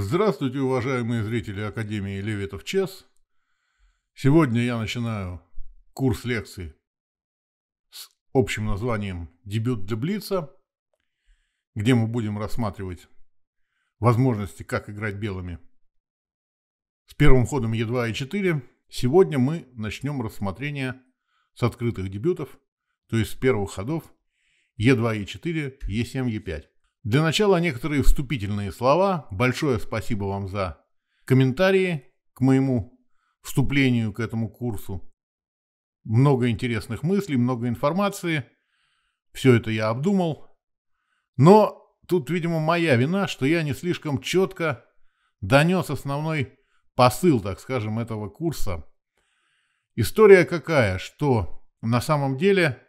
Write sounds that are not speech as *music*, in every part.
Здравствуйте, уважаемые зрители Академии Левитов ЧЕС. Сегодня я начинаю курс лекций с общим названием «Дебют для Блица», где мы будем рассматривать возможности, как играть белыми. С первым ходом Е2 и 4 сегодня мы начнем рассмотрение с открытых дебютов, то есть с первых ходов Е2, Е4, Е7, Е5. Для начала некоторые вступительные слова. Большое спасибо вам за комментарии к моему вступлению к этому курсу. Много интересных мыслей, много информации. Все это я обдумал. Но тут, видимо, моя вина, что я не слишком четко донес основной посыл, так скажем, этого курса. История какая, что на самом деле,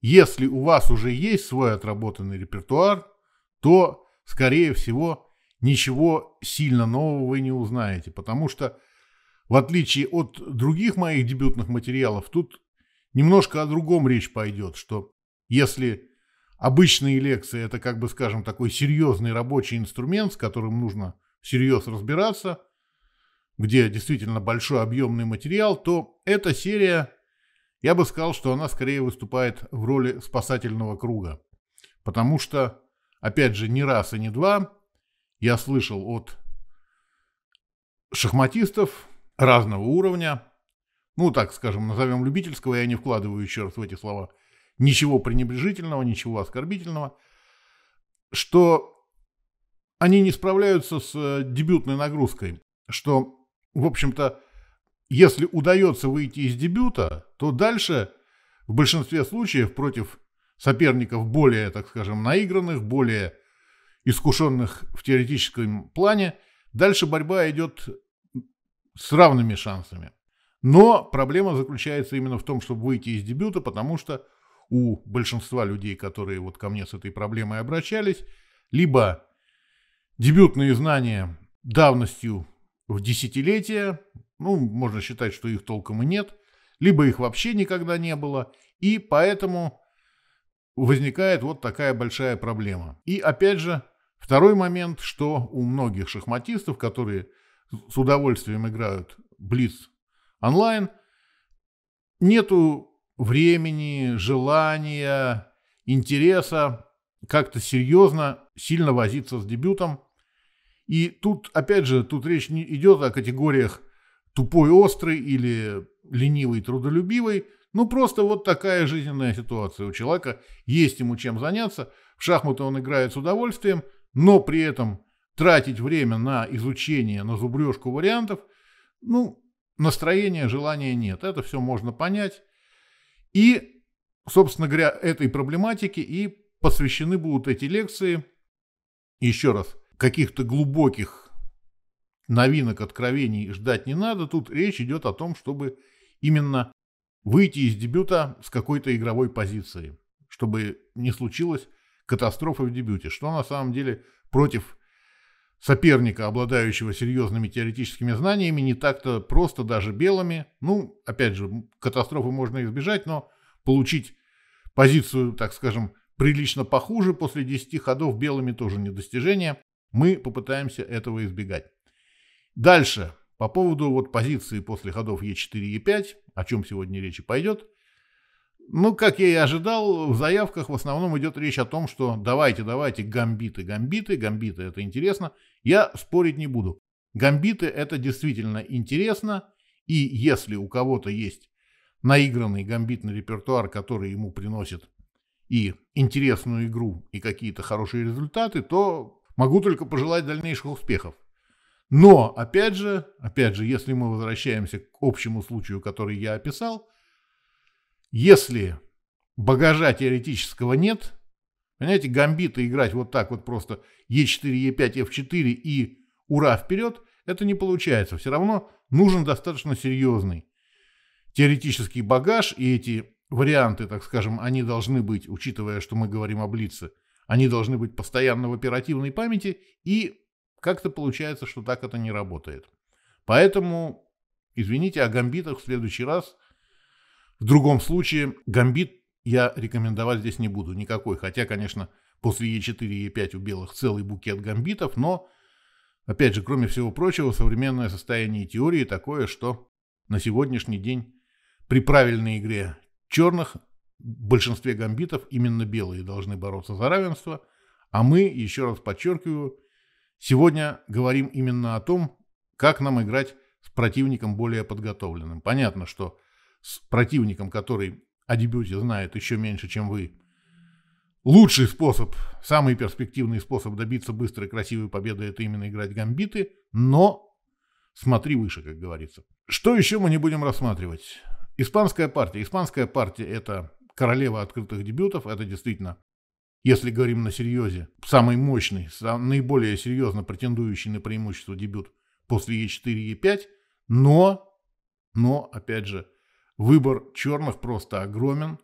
если у вас уже есть свой отработанный репертуар – то, скорее всего, ничего сильно нового вы не узнаете, потому что, в отличие от других моих дебютных материалов, тут немножко о другом речь пойдет, что если обычные лекции – это, как бы скажем, такой серьезный рабочий инструмент, с которым нужно всерьез разбираться, где действительно большой объемный материал, то эта серия, я бы сказал, что она скорее выступает в роли спасательного круга, потому что Опять же, не раз и не два я слышал от шахматистов разного уровня, ну, так скажем, назовем любительского, я не вкладываю еще раз в эти слова, ничего пренебрежительного, ничего оскорбительного, что они не справляются с э, дебютной нагрузкой, что, в общем-то, если удается выйти из дебюта, то дальше в большинстве случаев против соперников более, так скажем, наигранных, более искушенных в теоретическом плане, дальше борьба идет с равными шансами. Но проблема заключается именно в том, чтобы выйти из дебюта, потому что у большинства людей, которые вот ко мне с этой проблемой обращались, либо дебютные знания давностью в десятилетия, ну, можно считать, что их толком и нет, либо их вообще никогда не было, и поэтому возникает вот такая большая проблема. И опять же, второй момент, что у многих шахматистов, которые с удовольствием играют blitz онлайн, нету времени, желания, интереса как-то серьезно, сильно возиться с дебютом. И тут, опять же, тут речь не идет о категориях тупой острый или ленивый трудолюбивый. Ну, просто вот такая жизненная ситуация у человека. Есть ему чем заняться. В шахматы он играет с удовольствием, но при этом тратить время на изучение, на зубрежку вариантов, ну, настроения, желания нет. Это все можно понять. И, собственно говоря, этой проблематике и посвящены будут эти лекции. Еще раз, каких-то глубоких новинок, откровений ждать не надо. Тут речь идет о том, чтобы именно выйти из дебюта с какой-то игровой позиции, чтобы не случилось катастрофы в дебюте, что на самом деле против соперника, обладающего серьезными теоретическими знаниями, не так-то просто даже белыми. Ну, опять же, катастрофы можно избежать, но получить позицию, так скажем, прилично похуже после 10 ходов белыми тоже не достижение. Мы попытаемся этого избегать. Дальше. По поводу вот позиции после ходов Е4 Е5, о чем сегодня речи пойдет, ну, как я и ожидал, в заявках в основном идет речь о том, что давайте, давайте, гамбиты, гамбиты, гамбиты, это интересно. Я спорить не буду. Гамбиты это действительно интересно, и если у кого-то есть наигранный гамбитный репертуар, который ему приносит и интересную игру, и какие-то хорошие результаты, то могу только пожелать дальнейших успехов. Но, опять же, опять же, если мы возвращаемся к общему случаю, который я описал, если багажа теоретического нет, понимаете, гамбиты играть вот так вот просто Е4, Е5, Ф4 и ура вперед, это не получается. Все равно нужен достаточно серьезный теоретический багаж, и эти варианты, так скажем, они должны быть, учитывая, что мы говорим о Блице, они должны быть постоянно в оперативной памяти и как-то получается, что так это не работает. Поэтому, извините, о гамбитах в следующий раз. В другом случае, гамбит я рекомендовать здесь не буду никакой. Хотя, конечно, после Е4 и Е5 у белых целый букет гамбитов, но, опять же, кроме всего прочего, современное состояние теории такое, что на сегодняшний день при правильной игре черных в большинстве гамбитов именно белые должны бороться за равенство, а мы, еще раз подчеркиваю, Сегодня говорим именно о том, как нам играть с противником более подготовленным. Понятно, что с противником, который о дебюте знает еще меньше, чем вы, лучший способ, самый перспективный способ добиться быстрой красивой победы – это именно играть гамбиты, но смотри выше, как говорится. Что еще мы не будем рассматривать? Испанская партия. Испанская партия – это королева открытых дебютов, это действительно если говорим на серьезе, самый мощный, сам, наиболее серьезно претендующий на преимущество дебют после Е4 и Е5, но, но, опять же, выбор черных просто огромен,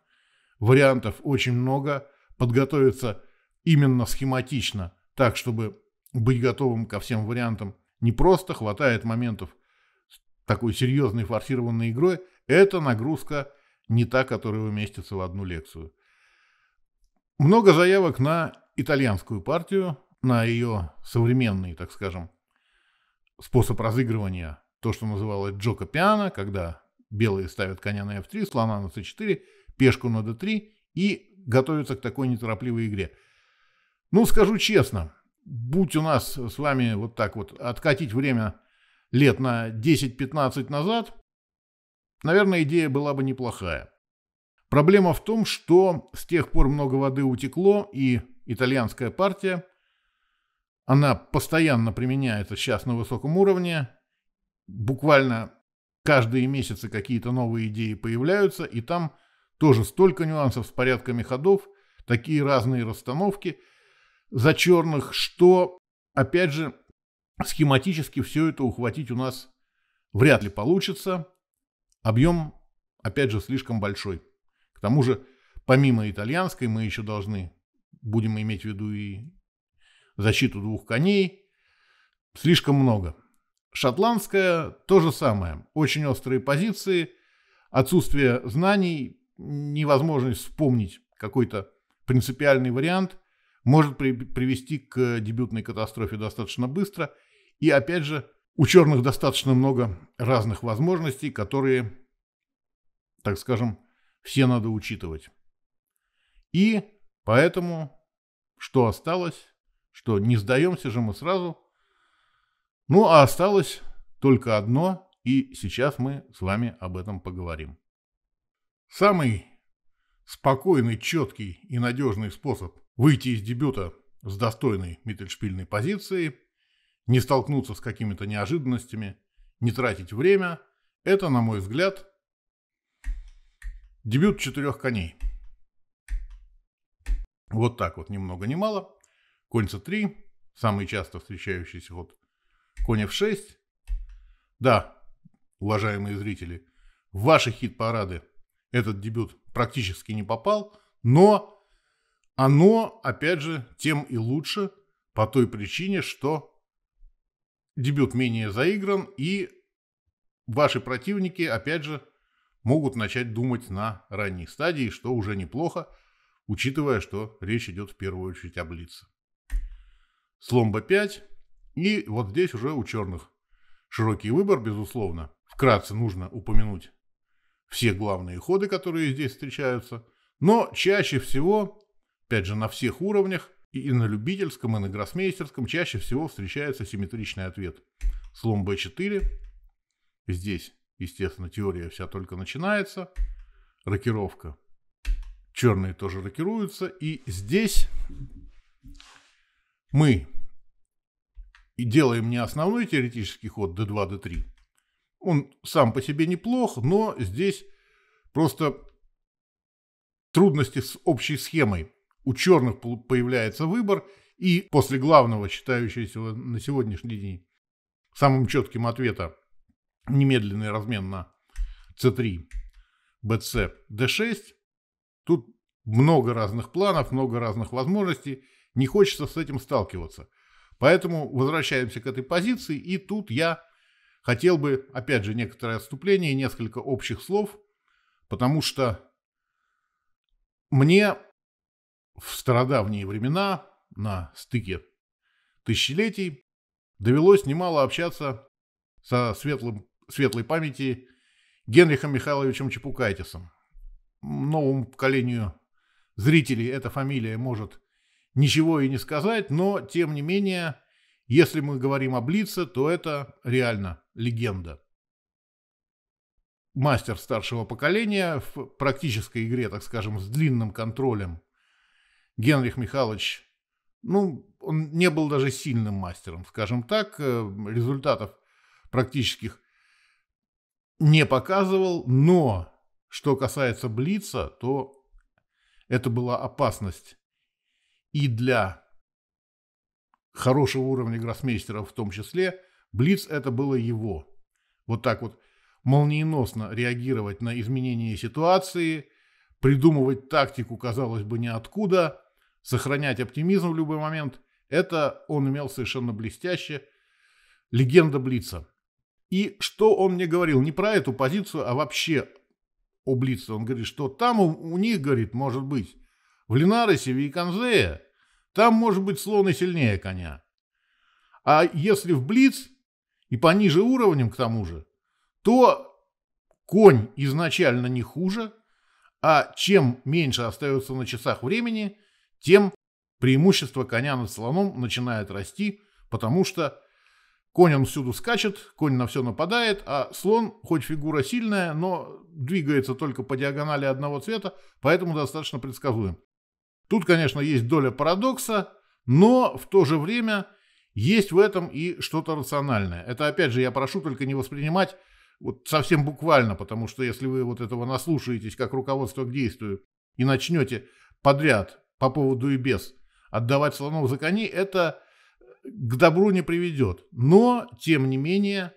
вариантов очень много, подготовиться именно схематично, так, чтобы быть готовым ко всем вариантам не просто хватает моментов с такой серьезной форсированной игрой, это нагрузка не та, которая уместится в одну лекцию. Много заявок на итальянскую партию, на ее современный, так скажем, способ разыгрывания, то, что называлось Джока Пиано, когда белые ставят коня на f3, слона на c4, пешку на d3 и готовятся к такой неторопливой игре. Ну, скажу честно, будь у нас с вами вот так вот откатить время лет на 10-15 назад, наверное, идея была бы неплохая. Проблема в том, что с тех пор много воды утекло, и итальянская партия, она постоянно применяется сейчас на высоком уровне, буквально каждые месяцы какие-то новые идеи появляются, и там тоже столько нюансов с порядками ходов, такие разные расстановки за черных, что, опять же, схематически все это ухватить у нас вряд ли получится. Объем, опять же, слишком большой. К тому же, помимо итальянской, мы еще должны, будем иметь в виду и защиту двух коней, слишком много. Шотландская – то же самое. Очень острые позиции, отсутствие знаний, невозможность вспомнить какой-то принципиальный вариант может при привести к дебютной катастрофе достаточно быстро. И опять же, у черных достаточно много разных возможностей, которые, так скажем, все надо учитывать. И поэтому, что осталось, что не сдаемся же мы сразу. Ну, а осталось только одно, и сейчас мы с вами об этом поговорим. Самый спокойный, четкий и надежный способ выйти из дебюта с достойной миттельшпильной позицией, не столкнуться с какими-то неожиданностями, не тратить время – это, на мой взгляд, Дебют четырех коней. Вот так вот, ни много ни мало. Конь c3, самый часто встречающийся ход. Конь f6. Да, уважаемые зрители, в ваши хит-парады этот дебют практически не попал, но оно, опять же, тем и лучше по той причине, что дебют менее заигран и ваши противники, опять же, могут начать думать на ранней стадии, что уже неплохо, учитывая, что речь идет в первую очередь о блице. Сломба 5. И вот здесь уже у черных широкий выбор, безусловно. Вкратце нужно упомянуть все главные ходы, которые здесь встречаются. Но чаще всего, опять же на всех уровнях, и на любительском, и на гроссмейстерском чаще всего встречается симметричный ответ. Слом b4, здесь Естественно, теория вся только начинается. Рокировка. Черные тоже рокируются. И здесь мы и делаем не основной теоретический ход D2, D3. Он сам по себе неплох, но здесь просто трудности с общей схемой. У черных появляется выбор, и после главного, считающегося на сегодняшний день самым четким ответа немедленный размен на c3, bc, d6. Тут много разных планов, много разных возможностей. Не хочется с этим сталкиваться. Поэтому возвращаемся к этой позиции. И тут я хотел бы, опять же, некоторое отступление и несколько общих слов, потому что мне в стародавние времена, на стыке тысячелетий, довелось немало общаться со светлым светлой памяти Генрихом Михайловичем Чепукайтисом. Новому поколению зрителей эта фамилия может ничего и не сказать, но, тем не менее, если мы говорим о Блице, то это реально легенда. Мастер старшего поколения в практической игре, так скажем, с длинным контролем Генрих Михайлович, ну, он не был даже сильным мастером, скажем так, э, результатов практических не показывал, но что касается Блица, то это была опасность и для хорошего уровня гроссмейстера в том числе. Блиц это было его. Вот так вот молниеносно реагировать на изменения ситуации, придумывать тактику, казалось бы, ниоткуда, сохранять оптимизм в любой момент – это он имел совершенно блестяще. Легенда Блица – и что он мне говорил, не про эту позицию, а вообще о Блице. Он говорит, что там у, у них, говорит, может быть, в Линаросе, в Яконзее, там может быть слон и сильнее коня. А если в Блиц, и пониже уровнем к тому же, то конь изначально не хуже, а чем меньше остается на часах времени, тем преимущество коня над слоном начинает расти, потому что Конь он всюду скачет, конь на все нападает, а слон, хоть фигура сильная, но двигается только по диагонали одного цвета, поэтому достаточно предсказуем. Тут, конечно, есть доля парадокса, но в то же время есть в этом и что-то рациональное. Это, опять же, я прошу только не воспринимать вот совсем буквально, потому что если вы вот этого наслушаетесь как руководство к действию и начнете подряд по поводу и без отдавать слонов за коней, это к добру не приведет. Но, тем не менее,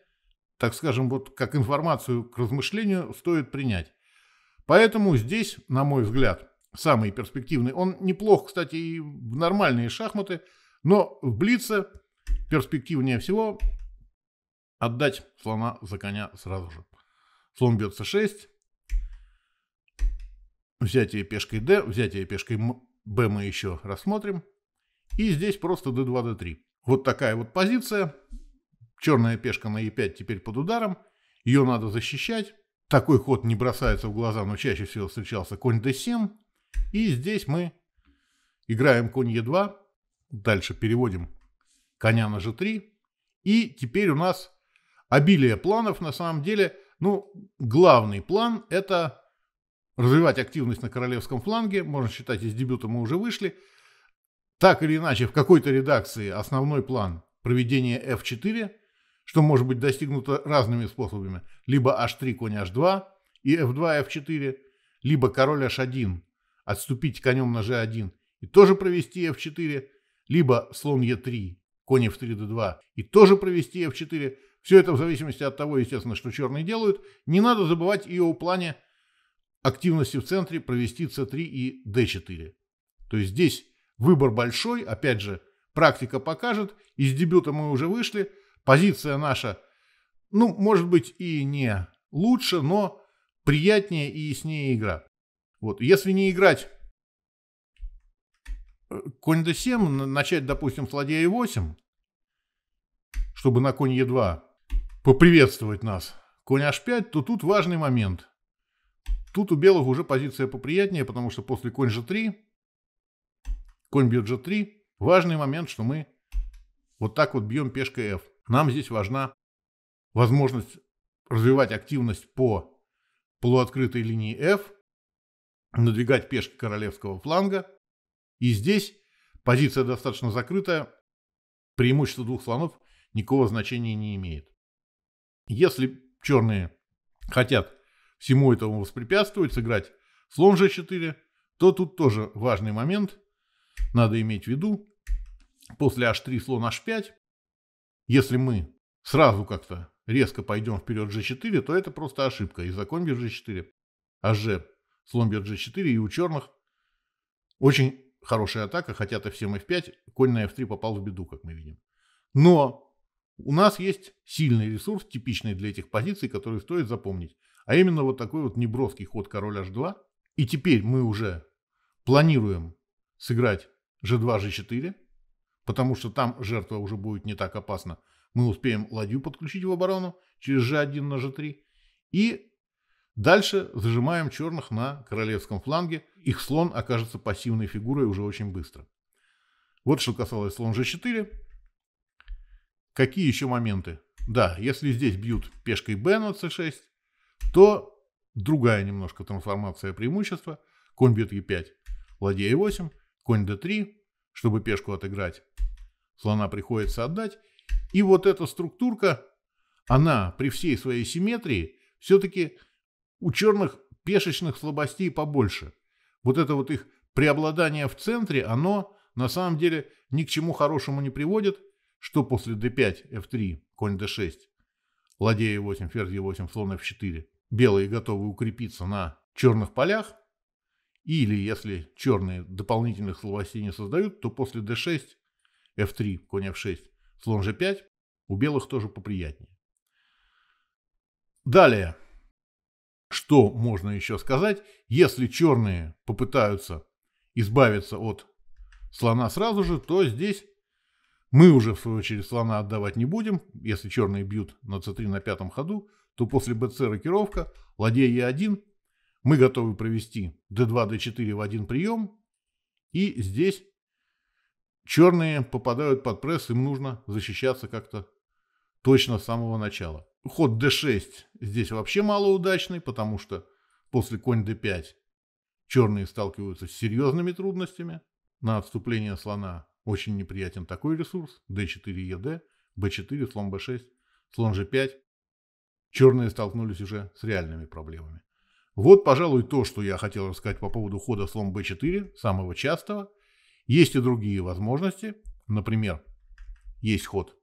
так скажем, вот как информацию к размышлению стоит принять. Поэтому здесь, на мой взгляд, самый перспективный. Он неплох, кстати, и в нормальные шахматы, но в Блице перспективнее всего отдать слона за коня сразу же. Слон бьет c6, взятие пешкой d, взятие пешкой b мы еще рассмотрим. И здесь просто d2, d3. Вот такая вот позиция. Черная пешка на e5 теперь под ударом. Ее надо защищать. Такой ход не бросается в глаза, но чаще всего встречался конь d7. И здесь мы играем конь e2. Дальше переводим коня на g3. И теперь у нас обилие планов. На самом деле, ну, главный план – это развивать активность на королевском фланге. Можно считать, из дебюта мы уже вышли – так или иначе, в какой-то редакции основной план проведения F4, что может быть достигнуто разными способами, либо H3, конь H2 и F2, F4, либо король H1, отступить конем на G1 и тоже провести F4, либо слон E3, конь F3, D2 и тоже провести F4. Все это в зависимости от того, естественно, что черные делают. Не надо забывать и о плане активности в центре провести c3 и d4. То есть здесь Выбор большой, опять же, практика покажет, из дебюта мы уже вышли, позиция наша, ну, может быть, и не лучше, но приятнее и яснее игра. Вот, если не играть э, конь d7, начать, допустим, с ладья e8, чтобы на конь e2 поприветствовать нас. Конь h5, то тут важный момент. Тут у белых уже позиция поприятнее, потому что после конь g3 Конь бьет g3. Важный момент, что мы вот так вот бьем пешкой f. Нам здесь важна возможность развивать активность по полуоткрытой линии f, надвигать пешки королевского фланга. И здесь позиция достаточно закрытая. Преимущество двух слонов никакого значения не имеет. Если черные хотят всему этому воспрепятствовать, сыграть слон g4, то тут тоже важный момент. Надо иметь в виду, после h3 слон h5, если мы сразу как-то резко пойдем вперед g4, то это просто ошибка. И за бьет g4, hg, а слон g4, и у черных очень хорошая атака, хотя f7, f5, конь на f3 попал в беду, как мы видим. Но у нас есть сильный ресурс, типичный для этих позиций, который стоит запомнить. А именно вот такой вот неброский ход король h2. И теперь мы уже планируем сыграть g2, g4, потому что там жертва уже будет не так опасна. Мы успеем ладью подключить в оборону через g1 на g3. И дальше зажимаем черных на королевском фланге. Их слон окажется пассивной фигурой уже очень быстро. Вот что касалось слон g4. Какие еще моменты? Да, если здесь бьют пешкой b на c6, то другая немножко трансформация преимущества. Конь бьет e5, ладья e8 конь d3, чтобы пешку отыграть. Слона приходится отдать. И вот эта структурка, она при всей своей симметрии все-таки у черных пешечных слабостей побольше. Вот это вот их преобладание в центре, оно на самом деле ни к чему хорошему не приводит, что после d5, f3, конь d6, ладья e8, ферзь e8, слон f4, белые готовы укрепиться на черных полях – или, если черные дополнительных слабостей не создают, то после d6, f3, конь f6, слон g5, у белых тоже поприятнее. Далее, что можно еще сказать, если черные попытаются избавиться от слона сразу же, то здесь мы уже в свою очередь слона отдавать не будем. Если черные бьют на c3 на пятом ходу, то после bc рокировка, ладья e1, мы готовы провести D2, D4 в один прием. И здесь черные попадают под пресс, им нужно защищаться как-то точно с самого начала. Ход D6 здесь вообще малоудачный, потому что после конь D5 черные сталкиваются с серьезными трудностями. На отступление слона очень неприятен такой ресурс. D4, ED, B4, слон B6, слон G5. Черные столкнулись уже с реальными проблемами. Вот, пожалуй, то, что я хотел рассказать по поводу хода слон B4, самого частого. Есть и другие возможности. Например, есть ход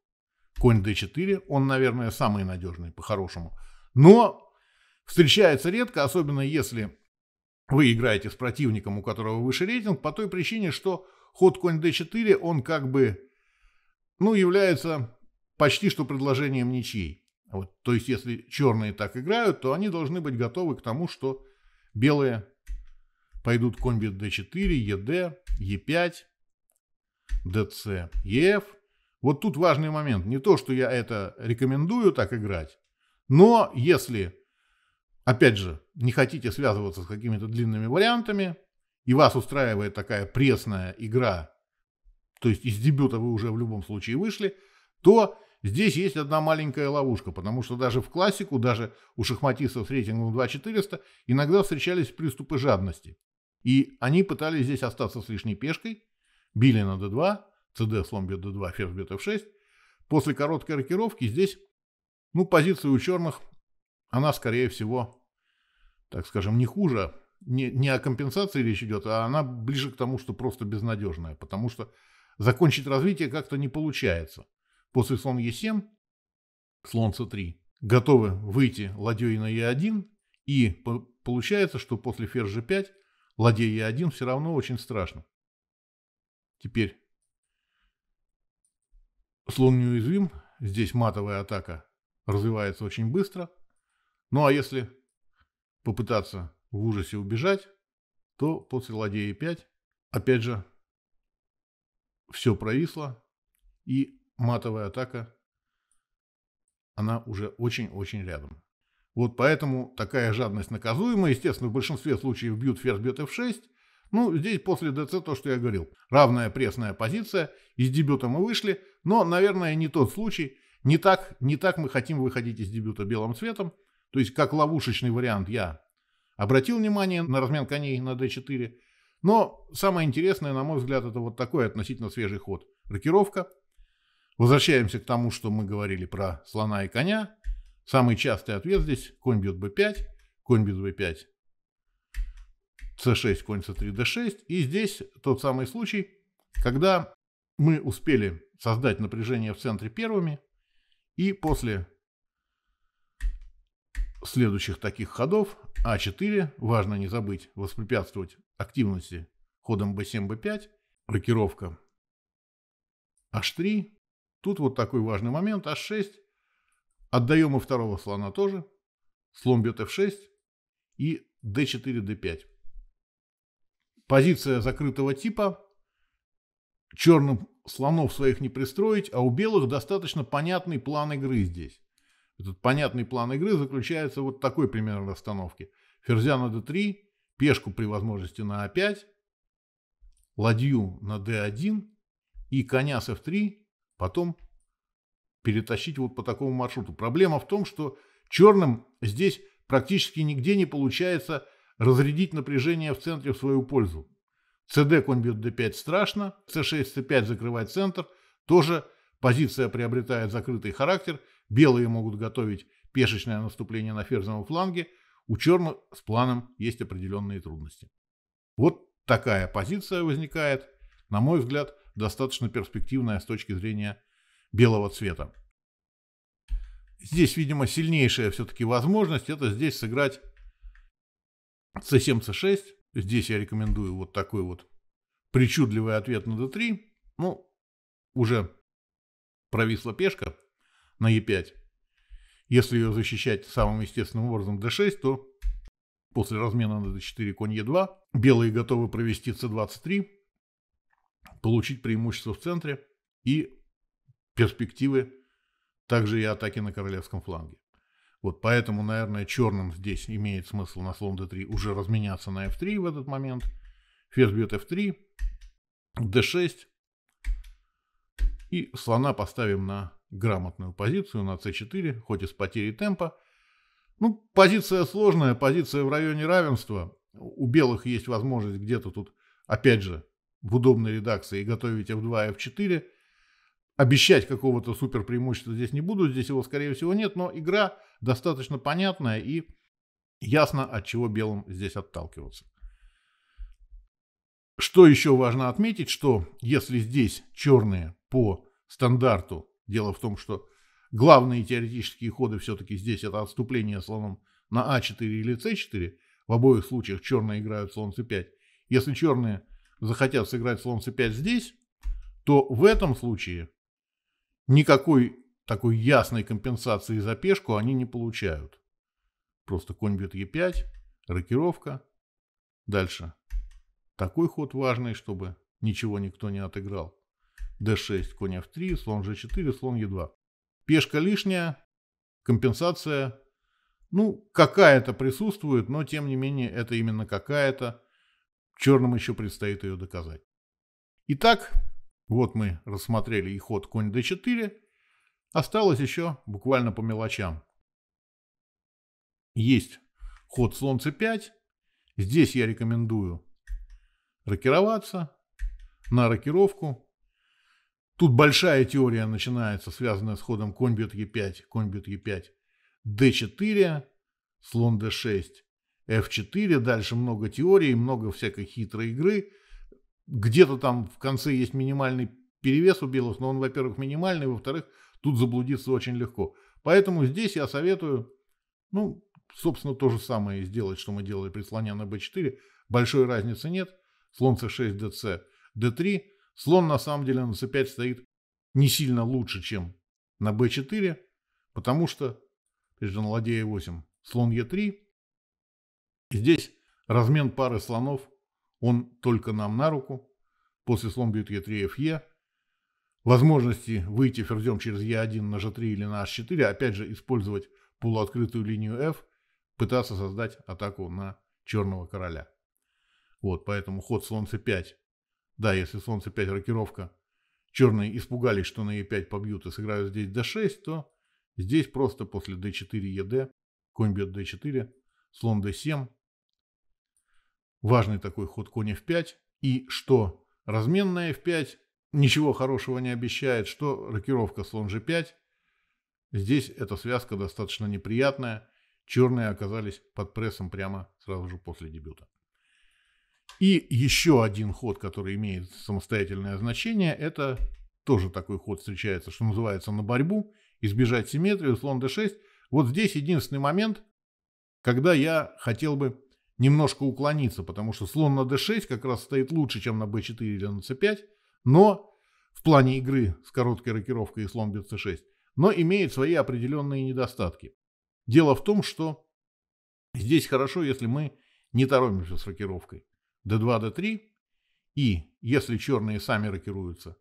конь D4. Он, наверное, самый надежный по-хорошему. Но встречается редко, особенно если вы играете с противником, у которого выше рейтинг, по той причине, что ход конь D4, он как бы, ну, является почти что предложением ничьей. Вот, то есть, если черные так играют, то они должны быть готовы к тому, что белые пойдут комби d4, ед, e 5 dc, ef. Вот тут важный момент. Не то, что я это рекомендую так играть, но если, опять же, не хотите связываться с какими-то длинными вариантами, и вас устраивает такая пресная игра, то есть из дебюта вы уже в любом случае вышли, то Здесь есть одна маленькая ловушка, потому что даже в классику, даже у шахматистов с рейтингом 2400 иногда встречались приступы жадности. И они пытались здесь остаться с лишней пешкой, били на d2, cd слон бьет d2, ферзь бьет f6. После короткой рокировки здесь, ну, позиция у черных, она, скорее всего, так скажем, не хуже, не, не о компенсации речь идет, а она ближе к тому, что просто безнадежная, потому что закончить развитие как-то не получается. После слон Е7, слон С3 готовы выйти ладьей на Е1, и получается, что после ферзь G5 ладья Е1 все равно очень страшно. Теперь слон неуязвим, здесь матовая атака развивается очень быстро. Ну а если попытаться в ужасе убежать, то после ладья Е5 опять же все провисло и матовая атака, она уже очень-очень рядом. Вот поэтому такая жадность наказуема. Естественно, в большинстве случаев бьют ферзь, бьет f6. Ну, здесь после dc то, что я говорил. Равная пресная позиция. Из дебюта мы вышли. Но, наверное, не тот случай. Не так, не так мы хотим выходить из дебюта белым цветом. То есть, как ловушечный вариант я обратил внимание на размен коней на d4. Но самое интересное, на мой взгляд, это вот такой относительно свежий ход. Рокировка, Возвращаемся к тому, что мы говорили про слона и коня. Самый частый ответ здесь – конь бьет b5, конь бьет b5, c6, конь c3, d6. И здесь тот самый случай, когда мы успели создать напряжение в центре первыми, и после следующих таких ходов а4, важно не забыть воспрепятствовать активности ходом b7, b5, рокировка h3, Тут вот такой важный момент. а 6 Отдаем и второго слона тоже. Слон бьет f6. И d4, d5. Позиция закрытого типа. Черным слонов своих не пристроить, а у белых достаточно понятный план игры здесь. Этот понятный план игры заключается вот такой примерно расстановке. Ферзя на d3, пешку при возможности на a5, а ладью на d1 и коня с f3 Потом перетащить вот по такому маршруту. Проблема в том, что черным здесь практически нигде не получается разрядить напряжение в центре в свою пользу. ЦД конь бьет d5 страшно, c6, c5 закрывает центр, тоже позиция приобретает закрытый характер, белые могут готовить пешечное наступление на ферзовом фланге, у черных с планом есть определенные трудности. Вот такая позиция возникает, на мой взгляд, достаточно перспективная с точки зрения белого цвета. Здесь, видимо, сильнейшая все-таки возможность это здесь сыграть c7, c6. Здесь я рекомендую вот такой вот причудливый ответ на d3. Ну, уже провисла пешка на e5. Если ее защищать самым естественным образом d6, то после размена на d4 конь e2 белые готовы провести c23 получить преимущество в центре и перспективы также и атаки на королевском фланге. Вот поэтому, наверное, черным здесь имеет смысл на слон d3 уже разменяться на f3 в этот момент. Ферзь бьет f3, d6. И слона поставим на грамотную позицию, на c4, хоть и с потерей темпа. Ну, позиция сложная, позиция в районе равенства. У белых есть возможность где-то тут, опять же, в удобной редакции и готовить F2, F4. Обещать какого-то супер преимущества здесь не буду, здесь его скорее всего нет, но игра достаточно понятная и ясно, от чего белым здесь отталкиваться. Что еще важно отметить, что если здесь черные по стандарту, дело в том, что главные теоретические ходы все-таки здесь это отступление слоном на А4 или С4, в обоих случаях черные играют слон С5. Если черные захотят сыграть слон c5 здесь, то в этом случае никакой такой ясной компенсации за пешку они не получают. Просто конь бьет e5, рокировка. Дальше. Такой ход важный, чтобы ничего никто не отыграл. d6, конь f3, слон g4, слон e2. Пешка лишняя, компенсация, ну, какая-то присутствует, но тем не менее это именно какая-то, Черным еще предстоит ее доказать. Итак, вот мы рассмотрели и ход конь d4. Осталось еще буквально по мелочам. Есть ход слон c5. Здесь я рекомендую рокироваться на рокировку. Тут большая теория начинается, связанная с ходом конь бьет e5, конь бьет e5, d4, слон d6, F4, дальше много теорий, много всякой хитрой игры. Где-то там в конце есть минимальный перевес у белых, но он, во-первых, минимальный, во-вторых, тут заблудиться очень легко. Поэтому здесь я советую, ну, собственно, то же самое сделать, что мы делали при слоне на b4. Большой разницы нет. Слон c6, dc, d3. Слон, на самом деле, на c5 стоит не сильно лучше, чем на b4, потому что, прежде на ладья e8, слон e3, Здесь размен пары слонов, он только нам на руку, после слон бьют Е3, ФЕ. Возможности выйти ферзем через Е1 на Ж3 или на H4, опять же использовать полуоткрытую линию F, пытаться создать атаку на черного короля. Вот, поэтому ход слон С5. Да, если слон С5 рокировка, черные испугались, что на Е5 побьют и сыграют здесь d6, то здесь просто после d4 ед, конь бьет d4, слон d7, Важный такой ход коня в 5. И что разменная в 5 ничего хорошего не обещает, что рокировка слон g5. Здесь эта связка достаточно неприятная. Черные оказались под прессом прямо сразу же после дебюта. И еще один ход, который имеет самостоятельное значение, это тоже такой ход встречается, что называется на борьбу, избежать симметрию, слон d6. Вот здесь единственный момент, когда я хотел бы немножко уклониться, потому что слон на d6 как раз стоит лучше, чем на b4 или на c5, но в плане игры с короткой рокировкой и слон бьет c6, но имеет свои определенные недостатки. Дело в том, что здесь хорошо, если мы не торопимся с рокировкой d2, d3, и если черные сами рокируются,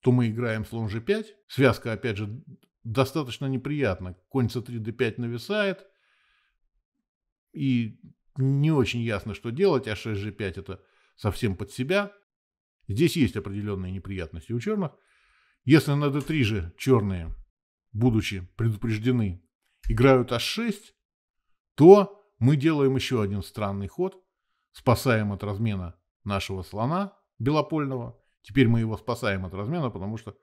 то мы играем слон g5, связка опять же достаточно неприятна, конь c3, d5 нависает, и не очень ясно, что делать, а 6G5 это совсем под себя. Здесь есть определенные неприятности у черных. Если на D3 же черные, будучи предупреждены, играют H6, то мы делаем еще один странный ход. Спасаем от размена нашего слона белопольного. Теперь мы его спасаем от размена, потому что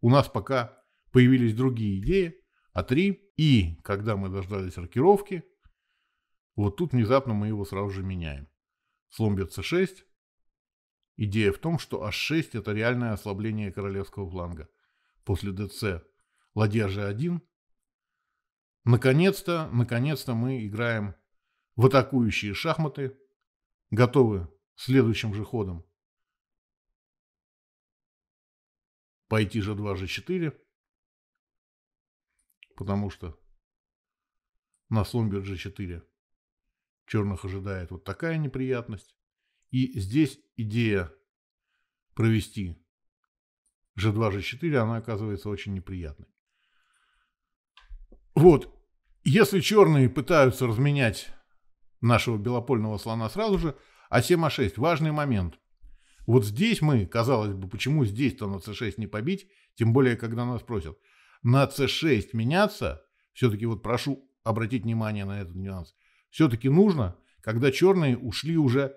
у нас пока появились другие идеи, А3. И когда мы дождались рокировки, вот тут внезапно мы его сразу же меняем. Слон бьет c6. Идея в том, что h6 это реальное ослабление королевского фланга. После dc ладья g1. Наконец-то, наконец-то мы играем в атакующие шахматы. Готовы следующим же ходом пойти же 2 g4. Потому что на слон бьет g4 черных ожидает вот такая неприятность. И здесь идея провести G2, G4, она оказывается очень неприятной. Вот, если черные пытаются разменять нашего белопольного слона сразу же, а 7 А6, важный момент. Вот здесь мы, казалось бы, почему здесь-то на c6 не побить, тем более, когда нас просят. На c6 меняться, все-таки вот прошу обратить внимание на этот нюанс, все-таки нужно, когда черные ушли уже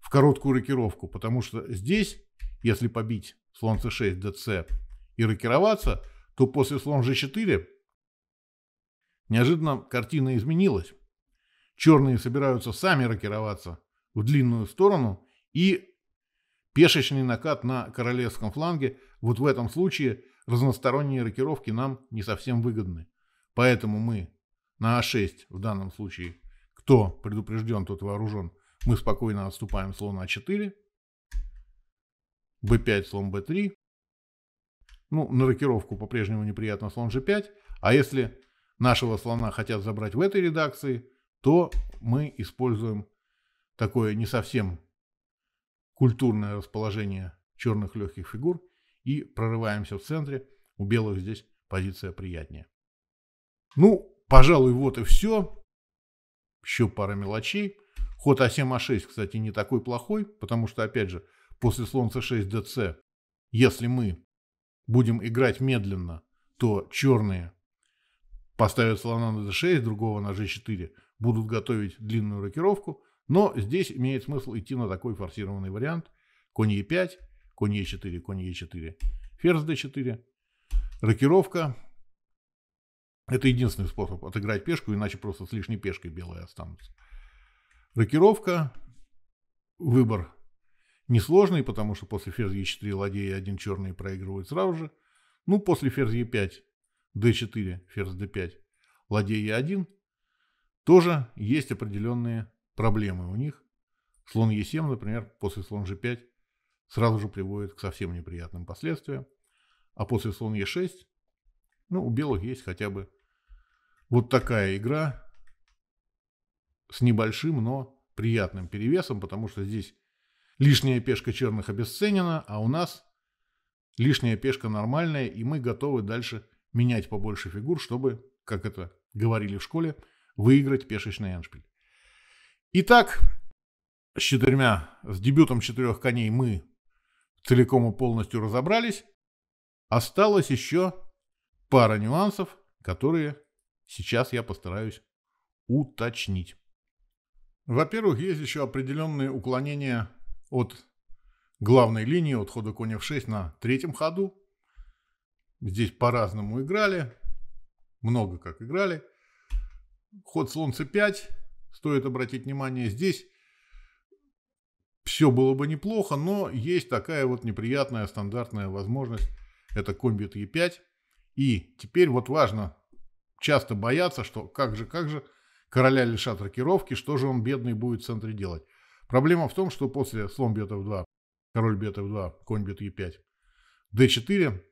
в короткую рокировку, потому что здесь, если побить слон c6 dc и рокироваться, то после слон g4 неожиданно картина изменилась. Черные собираются сами рокироваться в длинную сторону и пешечный накат на королевском фланге. Вот в этом случае разносторонние рокировки нам не совсем выгодны. Поэтому мы на А6 в данном случае кто предупрежден, тот вооружен. Мы спокойно отступаем слон А4, б 5 слон б 3 Ну, на рокировку по-прежнему неприятно слон ж 5 А если нашего слона хотят забрать в этой редакции, то мы используем такое не совсем культурное расположение черных легких фигур и прорываемся в центре. У белых здесь позиция приятнее. Ну, пожалуй, вот и все еще пара мелочей. Ход А7А6, кстати, не такой плохой, потому что, опять же, после слона слонца 6 ДЦ, если мы будем играть медленно, то черные поставят слона на d6, другого на g4, будут готовить длинную рокировку, но здесь имеет смысл идти на такой форсированный вариант. Конь e5, конь e4, конь e4, ферзь d4. Рокировка это единственный способ отыграть пешку, иначе просто с лишней пешкой белые останутся. Рокировка, выбор несложный, потому что после ферзь e4 ладья один черный проигрывает сразу же. Ну, после ферзь e5, d4, ферзь d5, ладья e1, тоже есть определенные проблемы у них. Слон e7, например, после слон g5 сразу же приводит к совсем неприятным последствиям. А после слон e6 ну, у белых есть хотя бы вот такая игра с небольшим, но приятным перевесом, потому что здесь лишняя пешка черных обесценена, а у нас лишняя пешка нормальная, и мы готовы дальше менять побольше фигур, чтобы, как это говорили в школе, выиграть пешечный аншпиль. Итак, с четырьмя, с дебютом четырех коней мы целиком и полностью разобрались. Осталось еще пара нюансов, которые сейчас я постараюсь уточнить. Во-первых, есть еще определенные уклонения от главной линии, от хода коня в 6 на третьем ходу. Здесь по-разному играли, много как играли. Ход слон c5, стоит обратить внимание, здесь все было бы неплохо, но есть такая вот неприятная стандартная возможность. Это конь бьет e5, и теперь вот важно, часто бояться, что как же, как же, короля лишат рокировки, что же он, бедный, будет в центре делать. Проблема в том, что после слон бьет f2, король бьет f2, конь бьет e5, d4,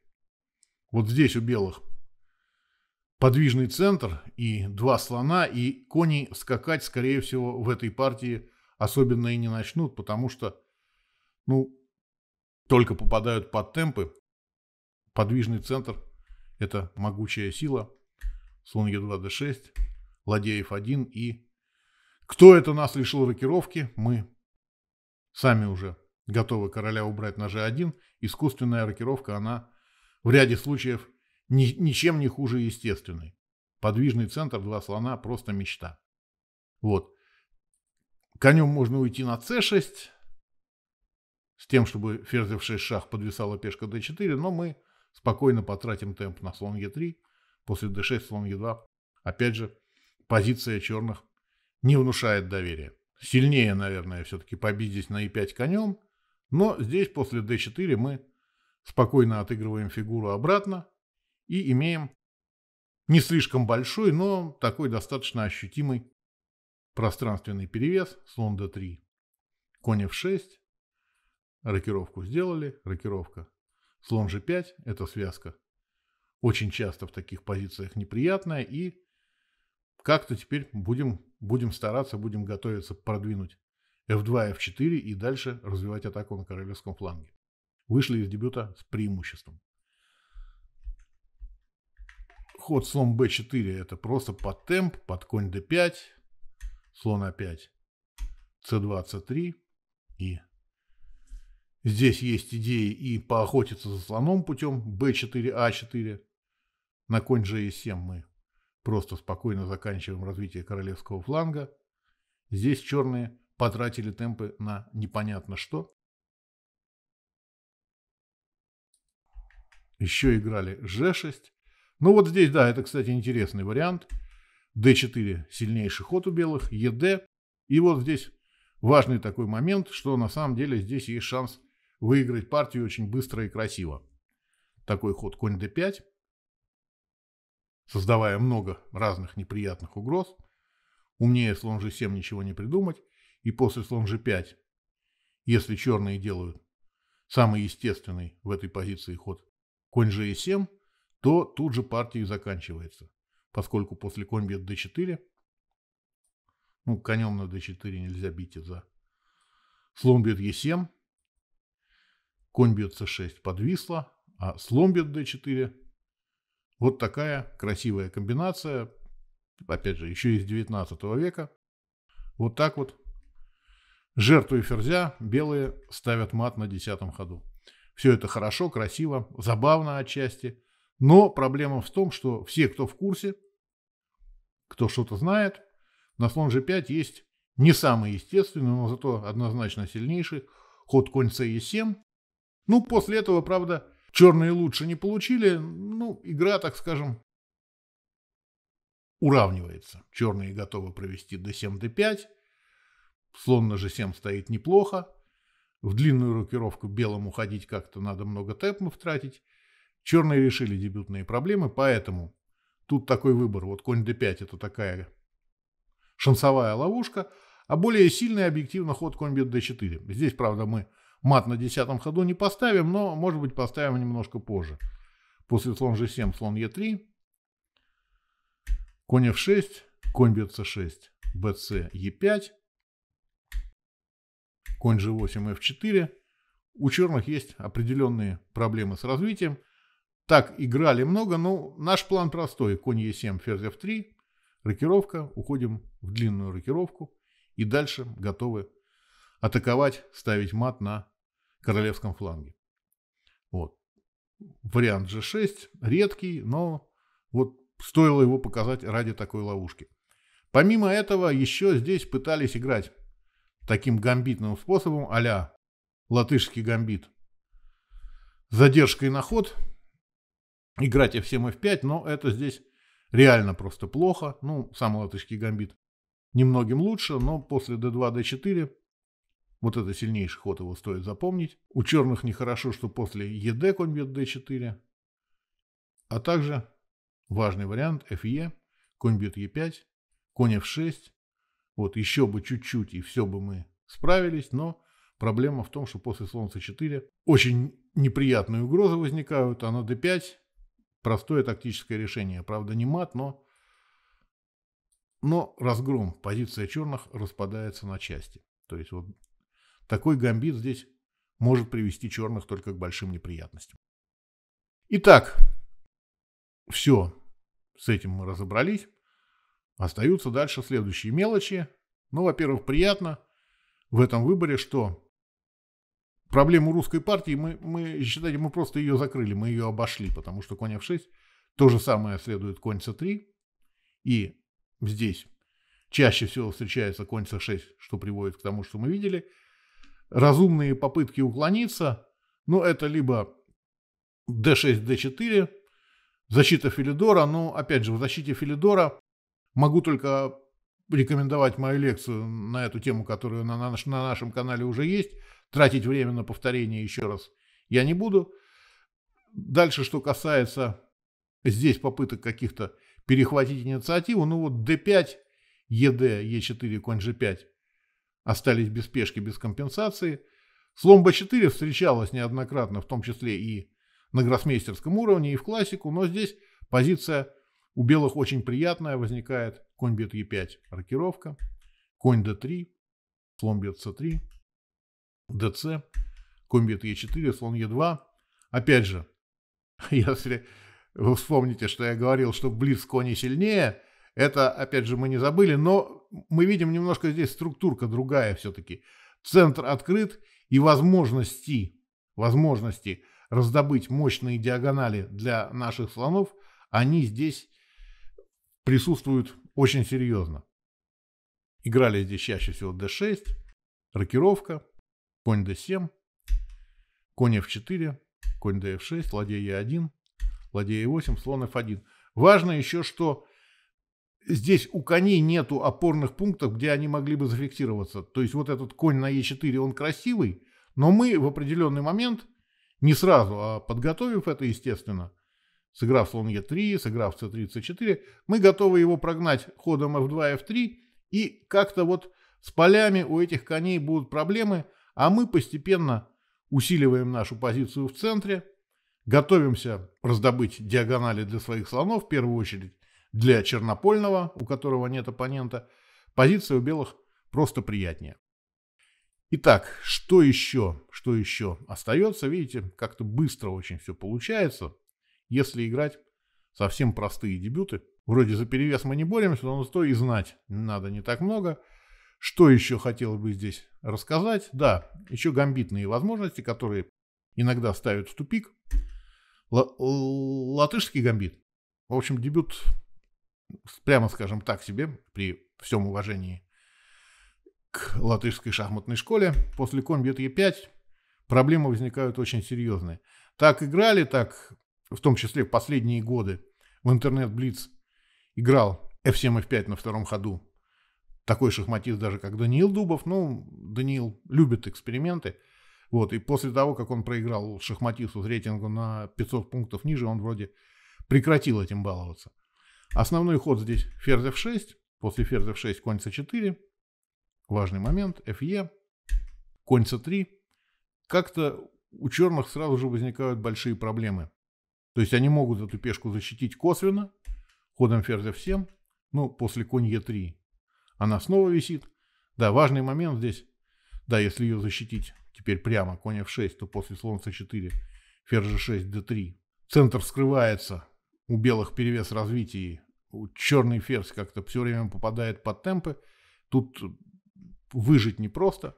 вот здесь у белых подвижный центр и два слона, и кони скакать, скорее всего, в этой партии особенно и не начнут, потому что, ну, только попадают под темпы, подвижный центр – это могучая сила. Слон Е2, Д6, Ладеев 1 и... Кто это нас лишил рокировки? Мы. Сами уже готовы короля убрать на G1. Искусственная рокировка, она в ряде случаев ничем не хуже естественной. Подвижный центр, два слона, просто мечта. Вот. Конем можно уйти на c6, с тем, чтобы ферзь f6 шах подвисала пешка d4, но мы Спокойно потратим темп на слон Е3, после d6 слон Е2. Опять же, позиция черных не внушает доверия. Сильнее, наверное, все-таки побить здесь на e5 конем, но здесь после d4 мы спокойно отыгрываем фигуру обратно и имеем не слишком большой, но такой достаточно ощутимый пространственный перевес, слон d3, конь f6, рокировку сделали, рокировка Слон же – это связка. Очень часто в таких позициях неприятная. И как-то теперь будем, будем стараться, будем готовиться продвинуть f2, f4 и дальше развивать атаку на королевском фланге. Вышли из дебюта с преимуществом. Ход слон b4 – это просто под темп, под конь d5, слон a5, c2, c3 и Здесь есть идеи и поохотиться за слоном путем b4a4. А на конь же g7 эм мы просто спокойно заканчиваем развитие королевского фланга. Здесь черные потратили темпы на непонятно что. Еще играли g6. Ну вот здесь, да, это, кстати, интересный вариант. d4 сильнейший ход у белых, ед. И вот здесь важный такой момент, что на самом деле здесь есть шанс выиграть партию очень быстро и красиво. Такой ход конь d5, создавая много разных неприятных угроз. Умнее слон g7 ничего не придумать. И после слон g5, если черные делают самый естественный в этой позиции ход конь g7, e то тут же партия и заканчивается. Поскольку после конь бьет d4, ну, конем на d4 нельзя бить из-за. Слон бьет e7, Конь бьет c6 подвисло, а слон бьет d4. Вот такая красивая комбинация, опять же, еще из 19 века. Вот так вот, жертвуя ферзя, белые ставят мат на 10 ходу. Все это хорошо, красиво, забавно отчасти. Но проблема в том, что все, кто в курсе, кто что-то знает, на слон g5 есть не самый естественный, но зато однозначно сильнейший ход конь c7, ну, после этого, правда, черные лучше не получили, ну, игра, так скажем, уравнивается. Черные готовы провести до 7d5, слон на g7 стоит неплохо, в длинную рокировку белому ходить как-то надо много тэпмов тратить. Черные решили дебютные проблемы, поэтому тут такой выбор. Вот конь d5 это такая шансовая ловушка, а более сильный объективно ход конь бьет d4. Здесь, правда, мы Мат на десятом ходу не поставим, но, может быть, поставим немножко позже. После слон g7, слон e3. Конь f6, конь бьет 6 bc, e5. Конь g8, f4. У черных есть определенные проблемы с развитием. Так, играли много, но наш план простой. Конь e7, ферзь f3, рокировка, уходим в длинную рокировку и дальше готовы атаковать, ставить мат на королевском фланге. Вот. Вариант G6 редкий, но вот стоило его показать ради такой ловушки. Помимо этого, еще здесь пытались играть таким гамбитным способом а латышский гамбит. Задержкой на ход. Играть f7, f5, но это здесь реально просто плохо. Ну, сам латышский гамбит немногим лучше, но после d2, d4 вот это сильнейший ход его стоит запомнить. У черных нехорошо, что после ЕД конь бьет d4. А также важный вариант FE, конь бьет e5, конь f6. Вот еще бы чуть-чуть и все бы мы справились, но проблема в том, что после слонца 4 очень неприятные угрозы возникают, а на d5 простое тактическое решение. Правда не мат, но, но разгром, позиция черных распадается на части. То есть вот такой гамбит здесь может привести черных только к большим неприятностям. Итак, все, с этим мы разобрались. Остаются дальше следующие мелочи. Ну, во-первых, приятно в этом выборе, что проблему русской партии мы, мы считайте, мы просто ее закрыли, мы ее обошли, потому что конь f6, то же самое следует конь c3, и здесь чаще всего встречается конь c6, что приводит к тому, что мы видели – Разумные попытки уклониться, ну это либо d6, d4, защита Филидора, но опять же в защите Филидора могу только рекомендовать мою лекцию на эту тему, которую на, наш, на нашем канале уже есть. Тратить время на повторение еще раз я не буду. Дальше, что касается здесь попыток каких-то перехватить инициативу, ну вот d5, ед, e4, конь g5 остались без пешки, без компенсации. Слон b 4 встречалась неоднократно, в том числе и на гроссмейстерском уровне, и в классику, но здесь позиция у белых очень приятная возникает. Конь бьет Е5, рокировка. Конь d3, слон бьет c3, dc, конь бьет e4, слон e2. Опять же, *laughs* если вы вспомните, что я говорил, что близ кони сильнее, это, опять же, мы не забыли, но мы видим немножко здесь структурка другая все-таки. Центр открыт и возможности, возможности раздобыть мощные диагонали для наших слонов, они здесь присутствуют очень серьезно. Играли здесь чаще всего d6, рокировка, конь d7, конь f4, конь d 6 ладья e1, ладья e8, слон f1. Важно еще, что Здесь у коней нету опорных пунктов, где они могли бы зафиксироваться. То есть вот этот конь на Е4, он красивый, но мы в определенный момент, не сразу, а подготовив это, естественно, сыграв слон Е3, сыграв c3, c4, мы готовы его прогнать ходом F2, F3, и как-то вот с полями у этих коней будут проблемы, а мы постепенно усиливаем нашу позицию в центре, готовимся раздобыть диагонали для своих слонов в первую очередь, для Чернопольного, у которого нет оппонента, позиция у белых просто приятнее. Итак, что еще, что еще остается? Видите, как-то быстро очень все получается. Если играть совсем простые дебюты, вроде за перевес мы не боремся, но стоит и знать надо не так много. Что еще хотел бы здесь рассказать? Да, еще гамбитные возможности, которые иногда ставят в тупик. Л латышский гамбит. В общем, дебют прямо скажем так себе, при всем уважении к латышской шахматной школе, после конь бьет Е5 проблемы возникают очень серьезные. Так играли, так в том числе в последние годы в интернет-блиц играл F7, F5 на втором ходу. Такой шахматист даже, как Даниил Дубов. Ну, Даниил любит эксперименты. Вот, и после того, как он проиграл шахматисту с рейтингом на 500 пунктов ниже, он вроде прекратил этим баловаться. Основной ход здесь ферзь f6, после ферзь f6 конь c4. Важный момент, fe, конь c3. Как-то у черных сразу же возникают большие проблемы. То есть они могут эту пешку защитить косвенно, ходом ферзь f7, ну, после конь e3. Она снова висит. Да, важный момент здесь, да, если ее защитить теперь прямо, конь f6, то после слон c4, ферзь g6, d3. Центр вскрывается, у белых перевес развитий, черный ферзь как-то все время попадает под темпы. Тут выжить непросто.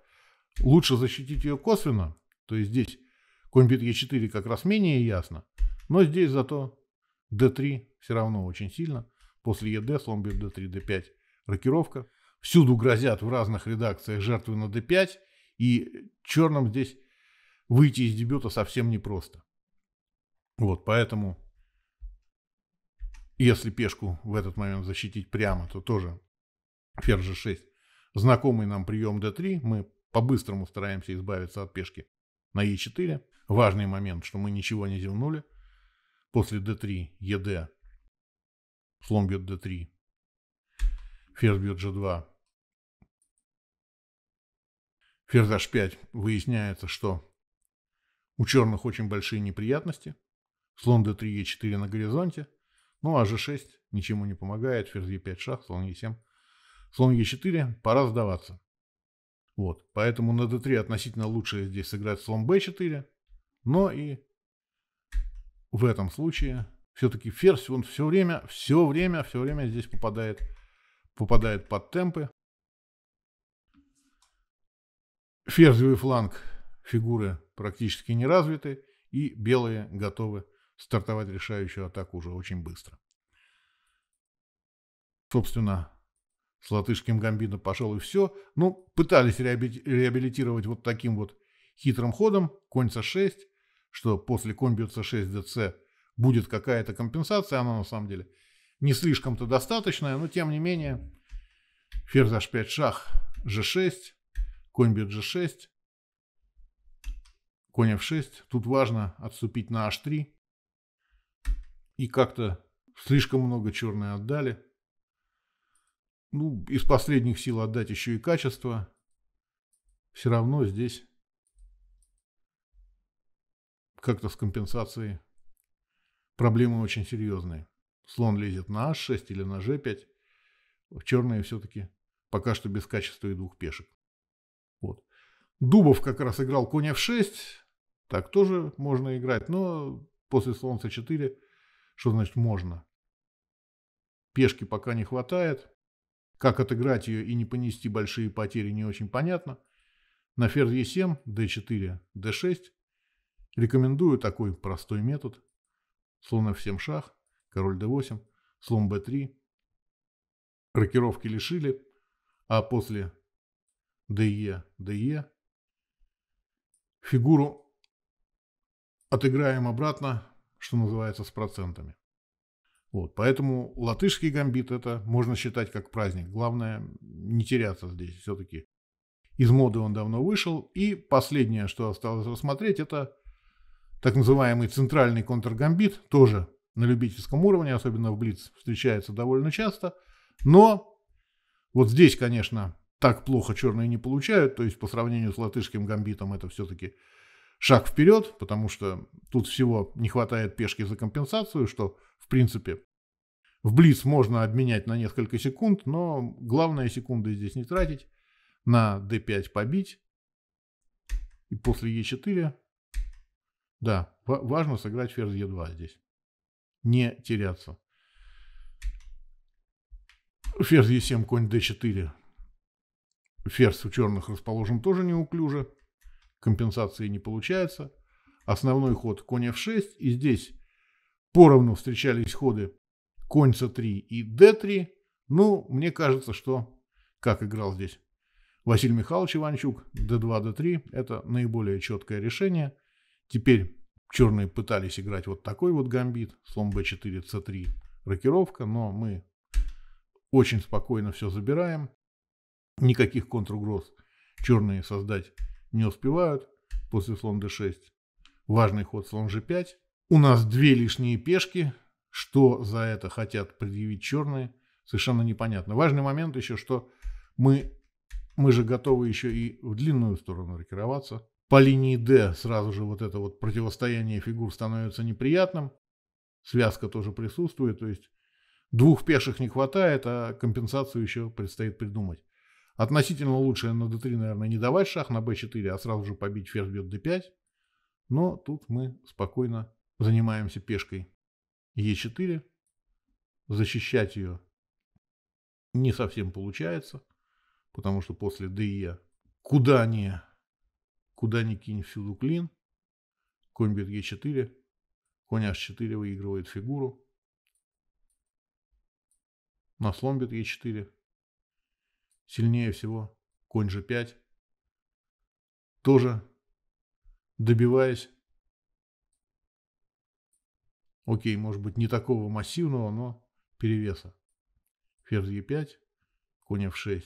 Лучше защитить ее косвенно, то есть здесь конь бит e4 как раз менее ясно, но здесь зато d3 все равно очень сильно. После ед слон бьет d3, d5 рокировка. Всюду грозят в разных редакциях жертвы на d5, и черным здесь выйти из дебюта совсем непросто. Вот, поэтому если пешку в этот момент защитить прямо, то тоже ферзь g6. Знакомый нам прием d3, мы по-быстрому стараемся избавиться от пешки на e4. Важный момент, что мы ничего не зевнули. После d3, ед, слон бьет d3, ферзь бьет g2. Ферзь h5 выясняется, что у черных очень большие неприятности. Слон d3, e4 на горизонте – ну, а же 6 ничему не помогает, ферзь Е5 шах, слон Е7, слон Е4, пора сдаваться. Вот, поэтому на d3 относительно лучше здесь сыграть слон b4, но и в этом случае все-таки ферзь, он все время, все время, все время здесь попадает, попадает под темпы. Ферзевый фланг фигуры практически не развиты, и белые готовы стартовать решающую атаку уже очень быстро. Собственно, с латышским гамбином пошел и все. Ну, пытались реабилитировать вот таким вот хитрым ходом конь c6, что после конь бьет c6 dc будет какая-то компенсация, она на самом деле не слишком-то достаточная, но тем не менее ферзь h5 шах g6, конь бьет g6, конь f6. Тут важно отступить на h3, и как-то слишком много черной отдали. Ну, из последних сил отдать еще и качество. Все равно здесь как-то с компенсацией проблемы очень серьезные. Слон лезет на h6 а или на g5. Черные все-таки пока что без качества и двух пешек. Вот. Дубов как раз играл конь f6. Так тоже можно играть, но после слона c4 что значит можно? Пешки пока не хватает. Как отыграть ее и не понести большие потери, не очень понятно. На ферзь e7, d4, d6 рекомендую такой простой метод. Слон f7 шах, король d8, слон b3. Рокировки лишили, а после de, de фигуру отыграем обратно что называется, с процентами. Вот, поэтому латышский гамбит это можно считать как праздник. Главное не теряться здесь все-таки. Из моды он давно вышел. И последнее, что осталось рассмотреть, это так называемый центральный контргамбит. Тоже на любительском уровне, особенно в Блиц, встречается довольно часто. Но вот здесь, конечно, так плохо черные не получают. То есть по сравнению с латышским гамбитом это все-таки шаг вперед, потому что тут всего не хватает пешки за компенсацию, что, в принципе, в блиц можно обменять на несколько секунд, но главное секунды здесь не тратить. На d5 побить. И после e4, да, важно сыграть ферзь e2 здесь. Не теряться. Ферзь e7, конь d4. Ферзь у черных расположен тоже неуклюже компенсации не получается. Основной ход конь f6, и здесь поровну встречались ходы конь c3 и d3. Ну, мне кажется, что как играл здесь Василий Михайлович Иванчук, d2, d3, это наиболее четкое решение. Теперь черные пытались играть вот такой вот гамбит, слон b4, c3, рокировка, но мы очень спокойно все забираем. Никаких контругроз черные создать не успевают. После слон d6. Важный ход слон g5. У нас две лишние пешки. Что за это хотят предъявить черные, совершенно непонятно. Важный момент еще, что мы, мы же готовы еще и в длинную сторону рокироваться. По линии D сразу же вот это вот противостояние фигур становится неприятным. Связка тоже присутствует, то есть двух пешек не хватает, а компенсацию еще предстоит придумать. Относительно лучше на d3, наверное, не давать шах на b4, а сразу же побить ферзь бьет d5. Но тут мы спокойно занимаемся пешкой e4. Защищать ее не совсем получается, потому что после DE куда ни, куда ни кинь всюду клин, конь бьет e 4 конь H4 выигрывает фигуру, на слон бьет Е4, Сильнее всего. Конь же 5. Тоже добиваясь. Окей, может быть не такого массивного, но перевеса. Ферзь Е5, конь F6,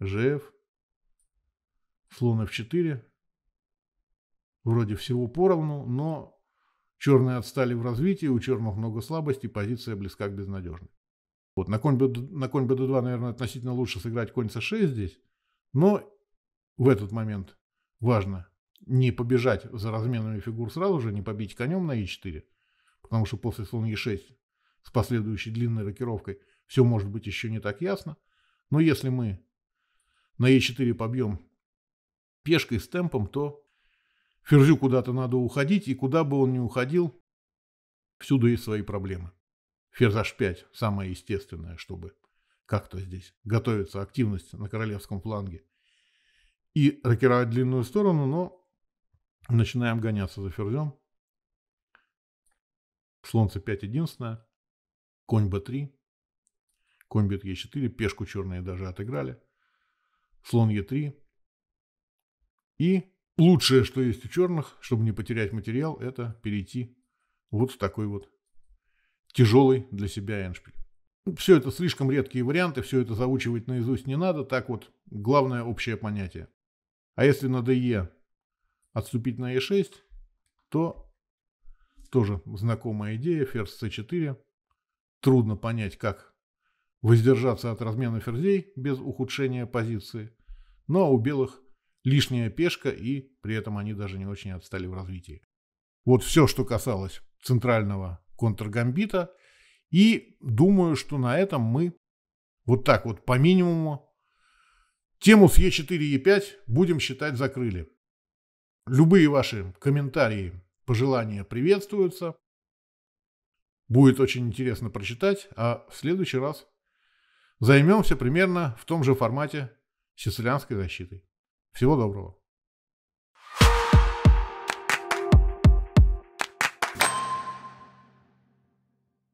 ЖФ, слон F4. Вроде всего поровну, но черные отстали в развитии, у черных много слабостей, позиция близка к безнадежной. Вот, на, конь BD, на 2 наверное, относительно лучше сыграть конь с 6 здесь. Но в этот момент важно не побежать за разменами фигур сразу же, не побить конем на е 4 потому что после слон е 6 с последующей длинной рокировкой все может быть еще не так ясно. Но если мы на Е4 побьем пешкой с темпом, то ферзю куда-то надо уходить, и куда бы он ни уходил, всюду есть свои проблемы. Ферзь h5 – самое естественное, чтобы как-то здесь готовится активность на королевском фланге. И рокировать длинную сторону, но начинаем гоняться за ферзем. Слон c5 единственное. Конь b3. Конь бьет e4. Пешку черные даже отыграли. Слон e3. И лучшее, что есть у черных, чтобы не потерять материал, это перейти вот в такой вот тяжелый для себя эндшпиль. Все это слишком редкие варианты, все это заучивать наизусть не надо, так вот, главное общее понятие. А если на е отступить на е 6 то тоже знакомая идея, ферзь с 4 Трудно понять, как воздержаться от размена ферзей без ухудшения позиции. Но у белых лишняя пешка, и при этом они даже не очень отстали в развитии. Вот все, что касалось центрального контргамбита. И думаю, что на этом мы вот так вот по минимуму тему с Е4 и Е5 будем считать закрыли. Любые ваши комментарии, пожелания приветствуются. Будет очень интересно прочитать, а в следующий раз займемся примерно в том же формате сицилианской защитой. Всего доброго.